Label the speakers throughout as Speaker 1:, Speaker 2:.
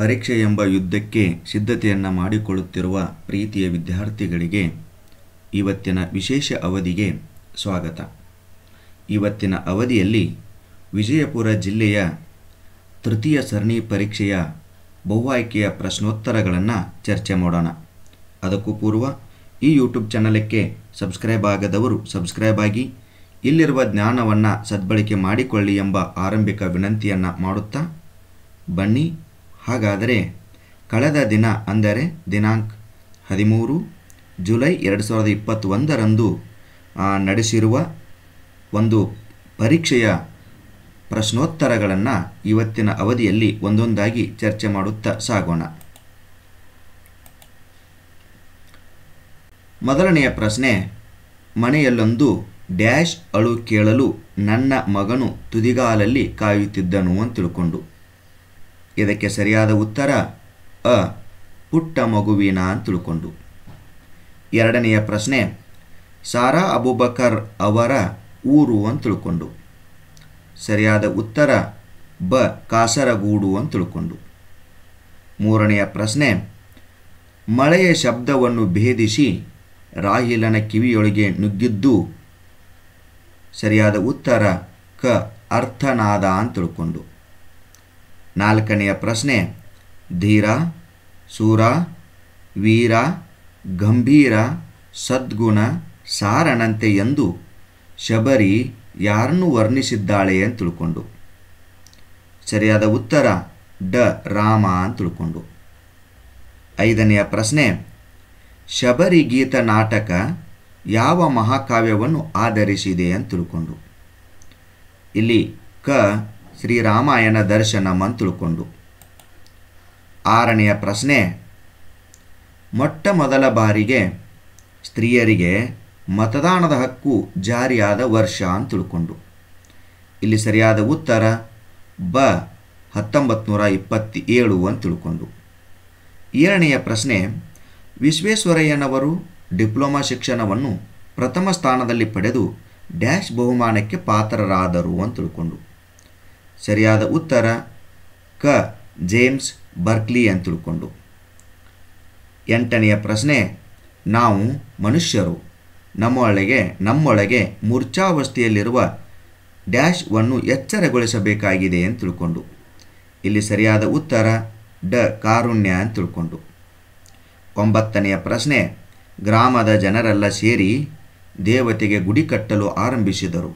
Speaker 1: ಪರೀಕ್ಷೆ ಎಂಬ ಯುದ್ಧಕ್ಕೆ ಸಿದ್ಧತೆಯನ್ನು ಮಾಡಿಕೊಳ್ಳುತ್ತಿರುವ ಪ್ರೀತಿಯ ವಿದ್ಯಾರ್ಥಿಗಳಿಗೆ ಇವತ್ತಿನ ವಿಶೇಷ ಅವಧಿಗೆ ಸ್ವಾಗತ ಇವತ್ತಿನ ಅವಧಿಯಲ್ಲಿ ವಿಜಯಪುರ ಜಿಲ್ಲೆಯ ತೃತೀಯ ಸರಣಿ ಪರೀಕ್ಷೆಯ ಬಹು ಆಯ್ಕೆಯ ಪ್ರಶ್ನೋತ್ತರಗಳನ್ನು ಚರ್ಚೆ ಮಾಡೋಣ ಅದಕ್ಕೂ ಪೂರ್ವ ಈ ಯೂಟ್ಯೂಬ್ ಚಾನಲಕ್ಕೆ ಸಬ್ಸ್ಕ್ರೈಬ್ ಆಗದವರು ಸಬ್ಸ್ಕ್ರೈಬ್ ಆಗಿ ಇಲ್ಲಿರುವ ಜ್ಞಾನವನ್ನು ಸದ್ಬಳಕೆ ಮಾಡಿಕೊಳ್ಳಿ ಎಂಬ ಆರಂಭಿಕ ವಿನಂತಿಯನ್ನು ಮಾಡುತ್ತಾ ಬನ್ನಿ ಹಾಗಾದರೆ ಕಳೆದ ದಿನ ಅಂದರೆ ದಿನಾಂಕ ಹದಿಮೂರು ಜುಲೈ ಎರಡು ಸಾವಿರದ ಇಪ್ಪತ್ತೊಂದರಂದು ನಡೆಸಿರುವ ಒಂದು ಪರೀಕ್ಷೆಯ ಪ್ರಶ್ನೋತ್ತರಗಳನ್ನು ಇವತ್ತಿನ ಅವಧಿಯಲ್ಲಿ ಒಂದೊಂದಾಗಿ ಚರ್ಚೆ ಮಾಡುತ್ತಾ ಸಾಗೋಣ ಮೊದಲನೆಯ ಪ್ರಶ್ನೆ ಮನೆಯಲ್ಲೊಂದು ಡ್ಯಾಶ್ ಅಳು ಕೇಳಲು ನನ್ನ ಮಗನು ತುದಿಗಾಲಲ್ಲಿ ಕಾಯುತ್ತಿದ್ದನು ಅಂತ ತಿಳ್ಕೊಂಡು ಇದಕ್ಕೆ ಸರಿಯಾದ ಉತ್ತರ ಅ ಪುಟ್ಟ ಮಗುವಿನ ಅಂತ ತಿಳ್ಕೊಂಡು ಎರಡನೆಯ ಪ್ರಶ್ನೆ ಸಾರಾ ಅಬುಬಕರ್ ಅವರ ಊರು ಅಂತ ತಿಳ್ಕೊಂಡು ಸರಿಯಾದ ಉತ್ತರ ಬ ಕಾಸರಗೂಡು ಅಂತ ತಿಳ್ಕೊಂಡು ಮೂರನೆಯ ಪ್ರಶ್ನೆ ಮಳೆಯ ಶಬ್ದವನ್ನು ಭೇದಿಸಿ ರಾಹಿಲನ ಕಿವಿಯೊಳಗೆ ನುಗ್ಗಿದ್ದು ಸರಿಯಾದ ಉತ್ತರ ಕ ಅರ್ಥನಾದ ಅಂತ ತಿಳ್ಕೊಂಡು ನಾಲ್ಕನೆಯ ಪ್ರಶ್ನೆ ಧೀರ ಸೂರ ವೀರ ಗಂಭೀರ ಸದ್ಗುಣ ಸಾರನಂತೆ ಎಂದು ಶಬರಿ ಯಾರನ್ನು ವರ್ಣಿಸಿದ್ದಾಳೆ ಅಂತ ತಿಳ್ಕೊಂಡು ಸರಿಯಾದ ಉತ್ತರ ಡ ರಾಮ ಅಂತ ತಿಳ್ಕೊಂಡು ಐದನೆಯ ಪ್ರಶ್ನೆ ಶಬರಿ ಗೀತ ನಾಟಕ ಯಾವ ಮಹಾಕಾವ್ಯವನ್ನು ಆಧರಿಸಿದೆ ಅಂತ ತಿಳ್ಕೊಂಡು ಇಲ್ಲಿ ಕ ಶ್ರೀರಾಮಾಯಣ ದರ್ಶನಂ ಅಂತ ಆರನೆಯ ಪ್ರಶ್ನೆ ಮೊಟ್ಟ ಮೊದಲ ಬಾರಿಗೆ ಸ್ತ್ರೀಯರಿಗೆ ಮತದಾನದ ಹಕ್ಕು ಜಾರಿಯಾದ ವರ್ಷ ಅಂತ ತಿಳ್ಕೊಂಡು ಇಲ್ಲಿ ಸರಿಯಾದ ಉತ್ತರ ಬ ಹತ್ತೊಂಬತ್ತು ನೂರ ಇಪ್ಪತ್ತೇಳು ಅಂತ ತಿಳ್ಕೊಂಡು ಏಳನೆಯ ಪ್ರಶ್ನೆ ವಿಶ್ವೇಶ್ವರಯ್ಯನವರು ಡಿಪ್ಲೊಮಾ ಶಿಕ್ಷಣವನ್ನು ಪ್ರಥಮ ಸ್ಥಾನದಲ್ಲಿ ಪಡೆದು ಡ್ಯಾಶ್ ಬಹುಮಾನಕ್ಕೆ ಪಾತ್ರರಾದರು ಅಂತ ಸರಿಯಾದ ಉತ್ತರ ಕ ಜೇಮ್ಸ್ ಬರ್ಕ್ಲಿ ಅಂತ ತಿಳ್ಕೊಂಡು ಎಂಟನೆಯ ಪ್ರಶ್ನೆ ನಾವು ಮನುಷ್ಯರು ನಮ್ಮೊಳಗೆ ನಮ್ಮೊಳಗೆ ಮೂರ್ಛಾವಸ್ಥೆಯಲ್ಲಿರುವ ಡ್ಯಾಶ್ವನ್ನು ಎಚ್ಚರಗೊಳಿಸಬೇಕಾಗಿದೆ ಅಂತ ತಿಳ್ಕೊಂಡು ಇಲ್ಲಿ ಸರಿಯಾದ ಉತ್ತರ ಡ ಕಾರುಣ್ಯ ಅಂತ ತಿಳ್ಕೊಂಡು ಒಂಬತ್ತನೆಯ ಪ್ರಶ್ನೆ ಗ್ರಾಮದ ಜನರೆಲ್ಲ ಸೇರಿ ದೇವತೆಗೆ ಗುಡಿ ಕಟ್ಟಲು ಆರಂಭಿಸಿದರು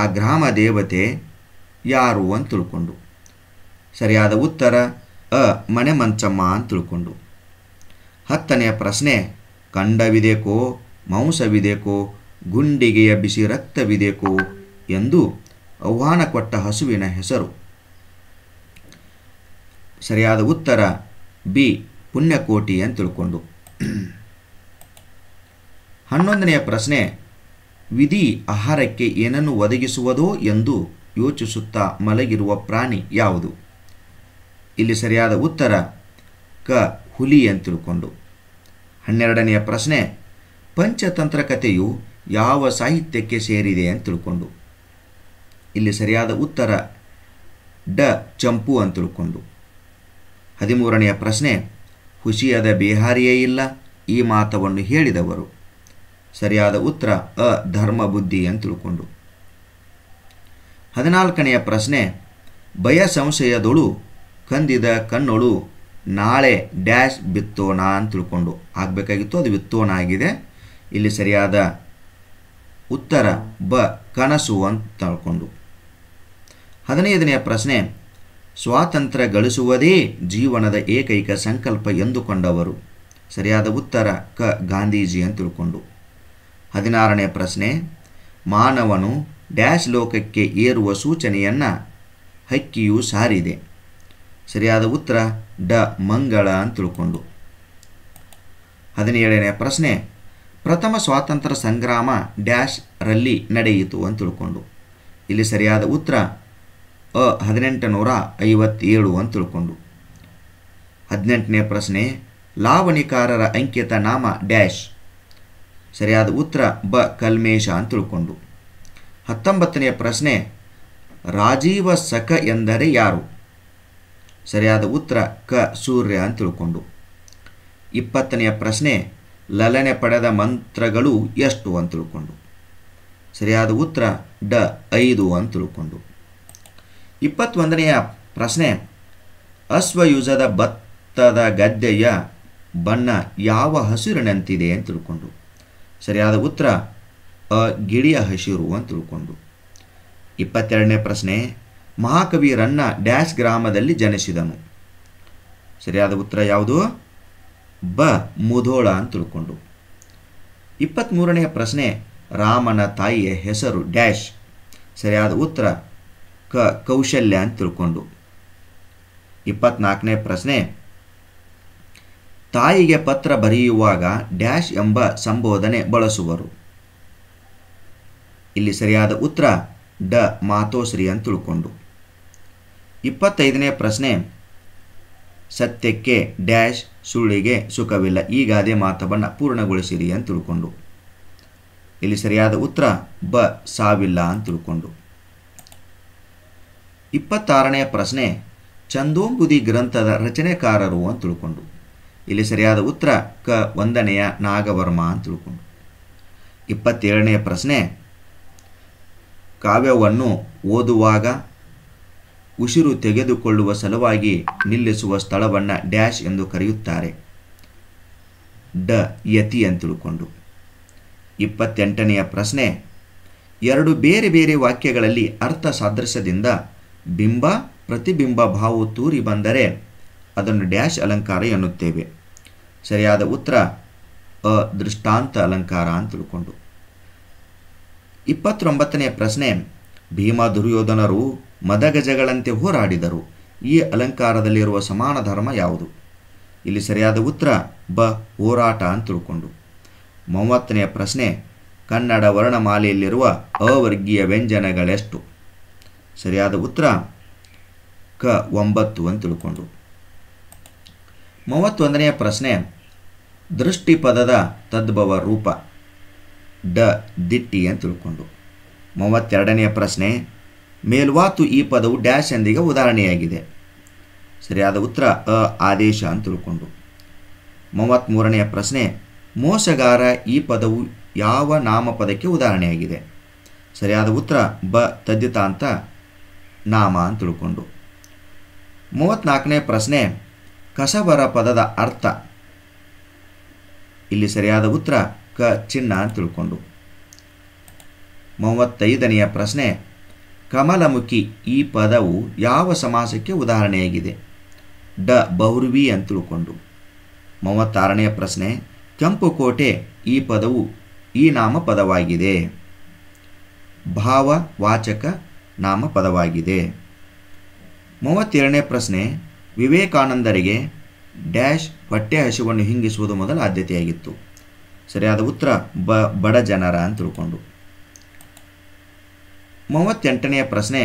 Speaker 1: ಆ ಗ್ರಾಮ ದೇವತೆ ಯಾರು ಅಂತ ತಿಳ್ಕೊಂಡು ಸರಿಯಾದ ಉತ್ತರ ಅ ಮನೆ ಮಂಚಮ್ಮ ಅಂತ ತಿಳ್ಕೊಂಡು ಹತ್ತನೆಯ ಪ್ರಶ್ನೆ ಖಂಡವಿದೆಕೋ ಮಾಂಸವಿದೆಕೋ ಗುಂಡಿಗೆಯ ಬಿಸಿ ರಕ್ತವಿದೆಕೋ ಎಂದು ಆಹ್ವಾನ ಕೊಟ್ಟ ಹಸುವಿನ ಹೆಸರು ಸರಿಯಾದ ಉತ್ತರ ಬಿ ಪುಣ್ಯಕೋಟಿ ಅಂತ ತಿಳ್ಕೊಂಡು ಹನ್ನೊಂದನೆಯ ಪ್ರಶ್ನೆ ವಿಧಿ ಆಹಾರಕ್ಕೆ ಏನನ್ನು ಒದಗಿಸುವುದೋ ಎಂದು ಯೋಚಿಸುತ್ತಾ ಮಲಗಿರುವ ಪ್ರಾಣಿ ಯಾವುದು ಇಲ್ಲಿ ಸರಿಯಾದ ಉತ್ತರ ಕ ಹುಲಿ ಅಂತ ಹನ್ನೆರಡನೆಯ ಪ್ರಶ್ನೆ ಪಂಚತಂತ್ರ ಕಥೆಯು ಯಾವ ಸಾಹಿತ್ಯಕ್ಕೆ ಸೇರಿದೆ ಅಂತ ಇಲ್ಲಿ ಸರಿಯಾದ ಉತ್ತರ ಡ ಚಂಪು ಅಂತ ಹದಿಮೂರನೆಯ ಪ್ರಶ್ನೆ ಹುಸಿಯಾದ ಬಿಹಾರಿಯೇ ಇಲ್ಲ ಈ ಮಾತವನ್ನು ಹೇಳಿದವರು ಸರಿಯಾದ ಉತ್ತರ ಅ ಧರ್ಮ ಬುದ್ಧಿ ಅಂತ ಹದಿನಾಲ್ಕನೆಯ ಪ್ರಶ್ನೆ ಭಯ ಸಂಶಯದೊಳು ಕಂದಿದ ಕಣ್ಣೊಳು ನಾಳೆ ಡ್ಯಾಶ್ ಬಿತ್ತೋಣ ಅಂತ ತಿಳ್ಕೊಂಡು ಆಗಬೇಕಾಗಿತ್ತು ಅದು ಬಿತ್ತೋಣ ಆಗಿದೆ ಇಲ್ಲಿ ಸರಿಯಾದ ಉತ್ತರ ಬ ಕನಸು ಅಂತ ತಿಳ್ಕೊಂಡು ಹದಿನೈದನೆಯ ಪ್ರಶ್ನೆ ಸ್ವಾತಂತ್ರ್ಯ ಗಳಿಸುವುದೇ ಜೀವನದ ಏಕೈಕ ಸಂಕಲ್ಪ ಎಂದುಕೊಂಡವರು ಸರಿಯಾದ ಉತ್ತರ ಕ ಗಾಂಧೀಜಿ ಅಂತ ತಿಳ್ಕೊಂಡು ಹದಿನಾರನೆಯ ಪ್ರಶ್ನೆ ಮಾನವನು ಡ್ಯಾಶ್ ಲೋಕಕ್ಕೆ ಏರುವ ಸೂಚನೆಯನ್ನು ಹಕ್ಕಿಯು ಸಾರಿದೆ ಸರಿಯಾದ ಉತ್ತರ ಡ ಮಂಗಳ ಅಂತ ತಿಳ್ಕೊಂಡು ಹದಿನೇಳನೇ ಪ್ರಶ್ನೆ ಪ್ರಥಮ ಸ್ವಾತಂತ್ರ್ಯ ಸಂಗ್ರಾಮ ಡ್ಯಾಶ್ ರಲ್ಲಿ ನಡೆಯಿತು ಅಂತ ತಿಳ್ಕೊಂಡು ಇಲ್ಲಿ ಸರಿಯಾದ ಉತ್ತರ ಅ ಹದಿನೆಂಟು ನೂರ ಐವತ್ತೇಳು ಅಂತ ತಿಳ್ಕೊಂಡು ಹದಿನೆಂಟನೇ ಪ್ರಶ್ನೆ ಲಾವಣಿಕಾರರ ಅಂಕಿತ ನಾಮ ಡ್ಯಾಶ್ ಸರಿಯಾದ ಉತ್ತರ ಬ ಕಲ್ಮೇಶ ಅಂತ ತಿಳ್ಕೊಂಡು ಹತ್ತೊಂಬತ್ತನೆಯ ಪ್ರಶ್ನೆ ರಾಜೀವ ಸಖ ಎಂದರೆ ಯಾರು ಸರಿಯಾದ ಉತ್ತರ ಕ ಸೂರ್ಯ ಅಂತ ತಿಳ್ಕೊಂಡು ಇಪ್ಪತ್ತನೆಯ ಪ್ರಶ್ನೆ ಲಲನೆ ಪಡೆದ ಮಂತ್ರಗಳು ಎಷ್ಟು ಅಂತ ತಿಳ್ಕೊಂಡು ಸರಿಯಾದ ಉತ್ತರ ಡ ಐದು ಅಂತ ತಿಳ್ಕೊಂಡು ಇಪ್ಪತ್ತೊಂದನೆಯ ಪ್ರಶ್ನೆ ಅಶ್ವಯುಜದ ಭತ್ತದ ಗದ್ದೆಯ ಬಣ್ಣ ಯಾವ ಹಸಿರಿನಂತಿದೆ ಅಂತ ತಿಳ್ಕೊಂಡು ಸರಿಯಾದ ಉತ್ತರ ಗಿಡಿಯ ಹಸಿರು ಅಂತ ತಿಳ್ಕೊಂಡು ಇಪ್ಪತ್ತೆರಡನೇ ಪ್ರಶ್ನೆ ಮಹಾಕವಿ ರನ್ನ ಡ್ಯಾಶ್ ಗ್ರಾಮದಲ್ಲಿ ಜನಿಸಿದನು ಸರಿಯಾದ ಉತ್ತರ ಯಾವುದು ಬ ಮುಧೋಳ ಅಂತ ತಿಳ್ಕೊಂಡು ಇಪ್ಪತ್ತ್ಮೂರನೆಯ ಪ್ರಶ್ನೆ ರಾಮನ ತಾಯಿಯ ಹೆಸರು ಡ್ಯಾಶ್ ಸರಿಯಾದ ಉತ್ತರ ಕ ಕೌಶಲ್ಯ ಅಂತ ತಿಳ್ಕೊಂಡು ಇಪ್ಪತ್ನಾಲ್ಕನೇ ಪ್ರಶ್ನೆ ತಾಯಿಗೆ ಪತ್ರ ಬರೆಯುವಾಗ ಡ್ಯಾಶ್ ಎಂಬ ಸಂಬೋಧನೆ ಬಳಸುವರು ಇಲ್ಲಿ ಸರಿಯಾದ ಉತ್ತರ ಡ ಮಾತೋಶ್ರೀ ಅಂತ ತಿಳ್ಕೊಂಡು ಇಪ್ಪತ್ತೈದನೇ ಪ್ರಶ್ನೆ ಸತ್ಯಕ್ಕೆ ಡ್ಯಾಶ್ ಸುಳ್ಳಿಗೆ ಸುಖವಿಲ್ಲ ಈ ಗಾದೆ ಮಾತವನ್ನು ಪೂರ್ಣಗೊಳಿಸಿರಿ ಅಂತ ತಿಳ್ಕೊಂಡು ಇಲ್ಲಿ ಸರಿಯಾದ ಉತ್ತರ ಬ ಸಾವಿಲ್ಲ ಅಂತ ತಿಳ್ಕೊಂಡು ಇಪ್ಪತ್ತಾರನೇ ಪ್ರಶ್ನೆ ಚಂದೋಂಬುದಿ ಗ್ರಂಥದ ರಚನೆಕಾರರು ಅಂತ ತಿಳ್ಕೊಂಡು ಇಲ್ಲಿ ಸರಿಯಾದ ಉತ್ತರ ಕ ಒಂದನೆಯ ನಾಗವರ್ಮ ಅಂತ ತಿಳ್ಕೊಂಡು ಇಪ್ಪತ್ತೇಳನೇ ಪ್ರಶ್ನೆ ಕಾವ್ಯವನ್ನು ಓದುವಾಗ ಉಸಿರು ತೆಗೆದುಕೊಳ್ಳುವ ಸಲುವಾಗಿ ನಿಲ್ಲಿಸುವ ಸ್ಥಳವನ್ನು ಡ್ಯಾಶ್ ಎಂದು ಕರೆಯುತ್ತಾರೆ ಡ ಯತಿ ಅಂತ ಇಪ್ಪತ್ತೆಂಟನೆಯ ಪ್ರಶ್ನೆ ಎರಡು ಬೇರೆ ಬೇರೆ ವಾಕ್ಯಗಳಲ್ಲಿ ಅರ್ಥ ಸಾದೃಶ್ಯದಿಂದ ಬಿಂಬ ಪ್ರತಿಬಿಂಬ ಭಾವು ತೂರಿ ಬಂದರೆ ಅದನ್ನು ಡ್ಯಾಶ್ ಅಲಂಕಾರ ಎನ್ನುತ್ತೇವೆ ಸರಿಯಾದ ಉತ್ತರ ಅ ದೃಷ್ಟಾಂತ ಅಲಂಕಾರ ಅಂತ ತಿಳ್ಕೊಂಡು ಇಪ್ಪತ್ತೊಂಬತ್ತನೆಯ ಪ್ರಶ್ನೆ ಭೀಮ ದುರ್ಯೋಧನರು ಮದಗಜಗಳಂತೆ ಹೋರಾಡಿದರು ಈ ಅಲಂಕಾರದಲ್ಲಿರುವ ಸಮಾನ ಧರ್ಮ ಯಾವುದು ಇಲ್ಲಿ ಸರಿಯಾದ ಉತ್ತರ ಬ ಹೋರಾಟ ಅಂತ ತಿಳ್ಕೊಂಡು ಮೂವತ್ತನೆಯ ಪ್ರಶ್ನೆ ಕನ್ನಡ ವರ್ಣಮಾಲೆಯಲ್ಲಿರುವ ಅವರ್ಗೀಯ ವ್ಯಂಜನಗಳೆಷ್ಟು ಸರಿಯಾದ ಉತ್ತರ ಕ ಒಂಬತ್ತು ಅಂತ ತಿಳ್ಕೊಂಡು ಮೂವತ್ತೊಂದನೆಯ ಪ್ರಶ್ನೆ ದೃಷ್ಟಿಪದದ ತದ್ಭವ ರೂಪ ಡ ದಿಟ್ಟಿ ಅಂತ ತಿಳ್ಕೊಂಡು ಮೂವತ್ತೆರಡನೆಯ ಪ್ರಶ್ನೆ ಮೇಲ್ವಾತು ಈ ಪದವು ಡ್ಯಾಶ್ ಎಂದಿಗೆ ಉದಾಹರಣೆಯಾಗಿದೆ ಸರಿಯಾದ ಉತ್ತರ ಅ ಆದೇಶ ಅಂತ ತಿಳ್ಕೊಂಡು ಮೂವತ್ತ್ಮೂರನೆಯ ಪ್ರಶ್ನೆ ಮೋಸಗಾರ ಈ ಪದವು ಯಾವ ನಾಮಪದಕ್ಕೆ ಉದಾಹರಣೆಯಾಗಿದೆ ಸರಿಯಾದ ಉತ್ತರ ಬ ತದ್ಯುತ ಅಂತ ನಾಮ ಅಂತ ತಿಳ್ಕೊಂಡು ಮೂವತ್ತ್ನಾಲ್ಕನೇ ಪ್ರಶ್ನೆ ಕಸಬರ ಪದದ ಅರ್ಥ ಇಲ್ಲಿ ಸರಿಯಾದ ಉತ್ತರ ಕ ಚಿನ್ನ ಅಂತ ತಿಳ್ಕೊಂಡು ಮೂವತ್ತೈದನೆಯ ಪ್ರಶ್ನೆ ಕಮಲಮುಖಿ ಈ ಪದವು ಯಾವ ಸಮಾಸಕ್ಕೆ ಉದಾಹರಣೆಯಾಗಿದೆ ಡ ಬೌರ್ವಿ ಅಂತ ತಿಳ್ಕೊಂಡು ಮೂವತ್ತಾರನೆಯ ಪ್ರಶ್ನೆ ಕೆಂಪು ಕೋಟೆ ಈ ಪದವು ಈ ನಾಮಪದವಾಗಿದೆ ಭಾವವಾಚಕ ನಾಮಪದವಾಗಿದೆ ಮೂವತ್ತೇಳನೇ ಪ್ರಶ್ನೆ ವಿವೇಕಾನಂದರಿಗೆ ಡ್ಯಾಶ್ ಹೊಟ್ಟೆ ಹಸಿವನ್ನು ಹಿಂಗಿಸುವುದು ಮೊದಲ ಆದ್ಯತೆಯಾಗಿತ್ತು ಸರಿಯಾದ ಉತ್ತರ ಬ ಬಡ ಜನರ ಅಂತ ತಿಳ್ಕೊಂಡು ಮೂವತ್ತೆಂಟನೆಯ ಪ್ರಶ್ನೆ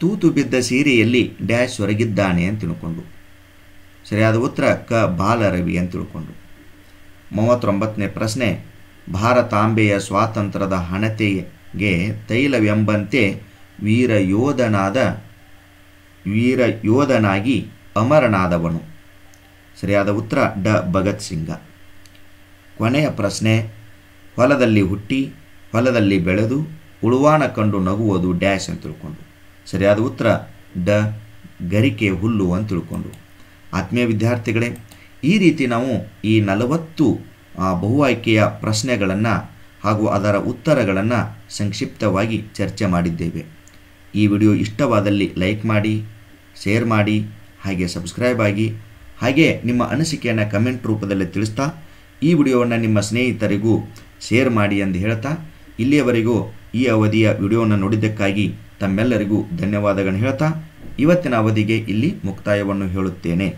Speaker 1: ತೂತು ಬಿದ್ದ ಸೀರೆಯಲ್ಲಿ ಡ್ಯಾಶ್ ಹೊರಗಿದ್ದಾನೆ ಅಂತ ತಿಳ್ಕೊಂಡು ಸರಿಯಾದ ಉತ್ತರ ಕ ಬಾಲರವಿ ಅಂತ ತಿಳ್ಕೊಂಡು ಮೂವತ್ತೊಂಬತ್ತನೇ ಪ್ರಶ್ನೆ ಭಾರತಾಂಬೆಯ ಸ್ವಾತಂತ್ರ್ಯದ ಹಣತೆಗೆ ತೈಲವೆಂಬಂತೆ ವೀರ ಯೋಧನಾದ ವೀರ ಯೋಧನಾಗಿ ಅಮರನಾದವನು ಸರಿಯಾದ ಉತ್ತರ ಡ ಭಗತ್ ಸಿಂಗ ಕೊನೆಯ ಪ್ರಶ್ನೆ ಹೊಲದಲ್ಲಿ ಹುಟ್ಟಿ ಹೊಲದಲ್ಲಿ ಬೆಳೆದು ಉಳುವಾಣ ಕಂಡು ನಗುವುದು ಡ್ಯಾಶ್ ಅಂತ ತಿಳ್ಕೊಂಡು ಸರಿಯಾದ ಉತ್ತರ ಡ ಗರಿಕೆ ಹುಲ್ಲು ಅಂತ ತಿಳ್ಕೊಂಡು ಆತ್ಮೀಯ ವಿದ್ಯಾರ್ಥಿಗಳೇ ಈ ರೀತಿ ನಾವು ಈ ನಲವತ್ತು ಬಹು ಆಯ್ಕೆಯ ಪ್ರಶ್ನೆಗಳನ್ನು ಹಾಗೂ ಅದರ ಉತ್ತರಗಳನ್ನು ಸಂಕ್ಷಿಪ್ತವಾಗಿ ಚರ್ಚೆ ಮಾಡಿದ್ದೇವೆ ಈ ವಿಡಿಯೋ ಇಷ್ಟವಾದಲ್ಲಿ ಲೈಕ್ ಮಾಡಿ ಶೇರ್ ಮಾಡಿ ಹಾಗೆ ಸಬ್ಸ್ಕ್ರೈಬ್ ಆಗಿ ಹಾಗೆ ನಿಮ್ಮ ಅನಿಸಿಕೆಯನ್ನು ಕಮೆಂಟ್ ರೂಪದಲ್ಲಿ ತಿಳಿಸ್ತಾ ಈ ವಿಡಿಯೋವನ್ನು ನಿಮ್ಮ ಸ್ನೇಹಿತರಿಗೂ ಶೇರ್ ಮಾಡಿ ಎಂದು ಹೇಳ್ತಾ ಇಲ್ಲಿಯವರೆಗೂ ಈ ಅವಧಿಯ ವಿಡಿಯೋವನ್ನು ನೋಡಿದ್ದಕ್ಕಾಗಿ ತಮ್ಮೆಲ್ಲರಿಗೂ ಧನ್ಯವಾದಗಳನ್ನು ಹೇಳ್ತಾ ಇವತ್ತಿನ ಅವಧಿಗೆ ಇಲ್ಲಿ ಮುಕ್ತಾಯವನ್ನು ಹೇಳುತ್ತೇನೆ